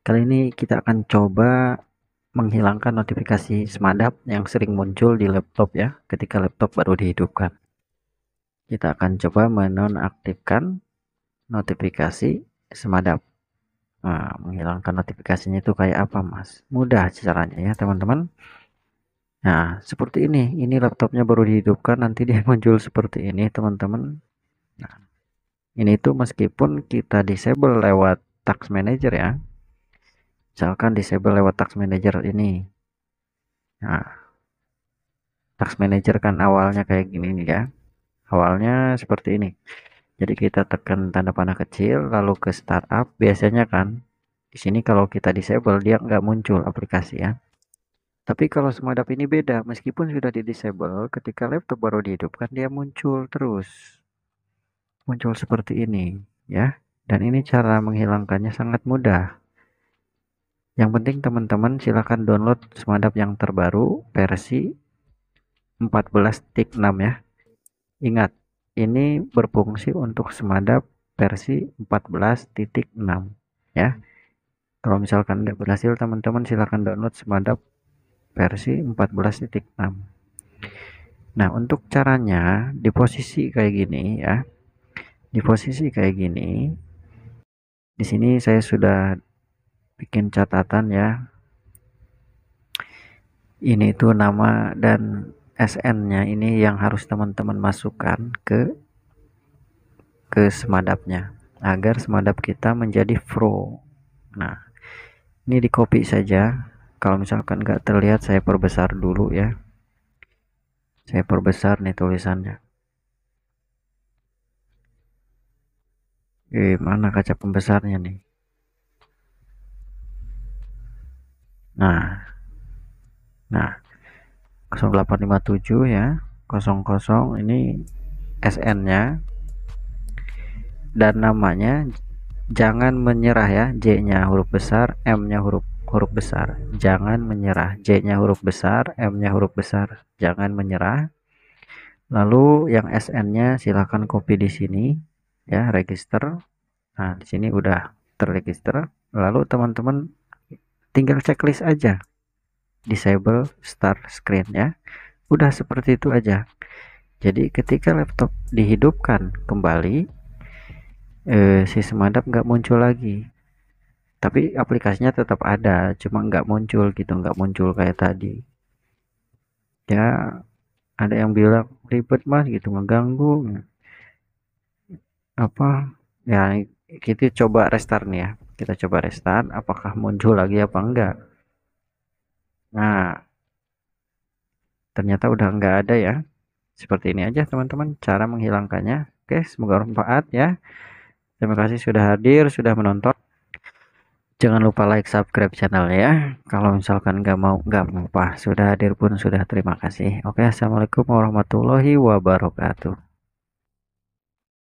Kali ini kita akan coba menghilangkan notifikasi semadap yang sering muncul di laptop ya ketika laptop baru dihidupkan. Kita akan coba menonaktifkan notifikasi semadap. Nah, menghilangkan notifikasinya itu kayak apa mas? Mudah caranya ya teman-teman. Nah seperti ini, ini laptopnya baru dihidupkan nanti dia muncul seperti ini teman-teman. Nah ini itu meskipun kita disable lewat Task Manager ya, misalkan disable lewat task manager ini nah task manager kan awalnya kayak gini nih ya awalnya seperti ini jadi kita tekan tanda panah kecil lalu ke startup biasanya kan di sini kalau kita disable dia nggak muncul aplikasi ya tapi kalau semadap ini beda meskipun sudah di disable ketika laptop baru dihidupkan dia muncul terus muncul seperti ini ya dan ini cara menghilangkannya sangat mudah yang penting teman-teman silahkan download semadap yang terbaru versi 14.6 ya. Ingat, ini berfungsi untuk semadap versi 14.6 ya. Kalau misalkan tidak berhasil teman-teman silahkan download semadap versi 14.6. Nah, untuk caranya di posisi kayak gini ya. Di posisi kayak gini. Di sini saya sudah bikin catatan ya ini itu nama dan SN-nya ini yang harus teman-teman masukkan ke ke semadapnya agar semadap kita menjadi fro. Nah, ini di copy saja. Kalau misalkan nggak terlihat saya perbesar dulu ya. Saya perbesar nih tulisannya. Eh, mana kaca pembesarnya nih? nah nah 0857 ya 00 ini SN nya dan namanya jangan menyerah ya J nya huruf besar M nya huruf huruf besar jangan menyerah J nya huruf besar M nya huruf besar jangan menyerah lalu yang SN nya silahkan copy di sini ya register nah di sini udah terregister lalu teman-teman tinggal checklist aja disable start screen ya udah seperti itu aja jadi ketika laptop dihidupkan kembali eh, si semadap nggak muncul lagi tapi aplikasinya tetap ada cuma nggak muncul gitu nggak muncul kayak tadi ya ada yang bilang ribet mas gitu mengganggu apa ya kita coba restart nih ya kita coba restart apakah muncul lagi apa enggak nah ternyata udah enggak ada ya seperti ini aja teman-teman cara menghilangkannya oke semoga bermanfaat ya terima kasih sudah hadir sudah menonton jangan lupa like subscribe channel ya kalau misalkan nggak mau nggak apa sudah hadir pun sudah terima kasih oke assalamualaikum warahmatullahi wabarakatuh